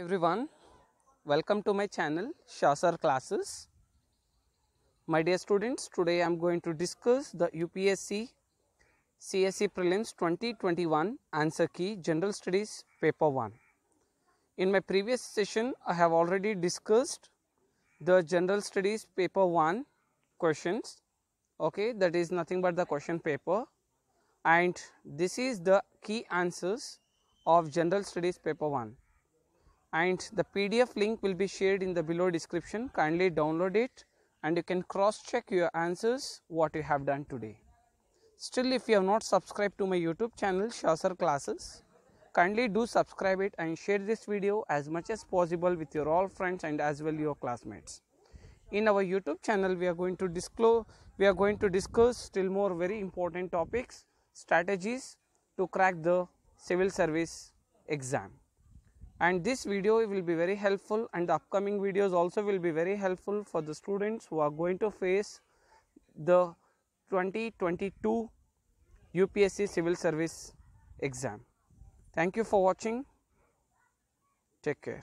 everyone welcome to my channel Shasar classes my dear students today I'm going to discuss the UPSC CSE prelims 2021 answer key general studies paper 1 in my previous session I have already discussed the general studies paper 1 questions okay that is nothing but the question paper and this is the key answers of general studies paper 1 and the pdf link will be shared in the below description kindly download it and you can cross check your answers what you have done today still if you have not subscribed to my youtube channel shasar classes kindly do subscribe it and share this video as much as possible with your all friends and as well your classmates in our youtube channel we are going to disclose we are going to discuss still more very important topics strategies to crack the civil service exam and this video will be very helpful and the upcoming videos also will be very helpful for the students who are going to face the 2022 UPSC civil service exam. Thank you for watching. Take care.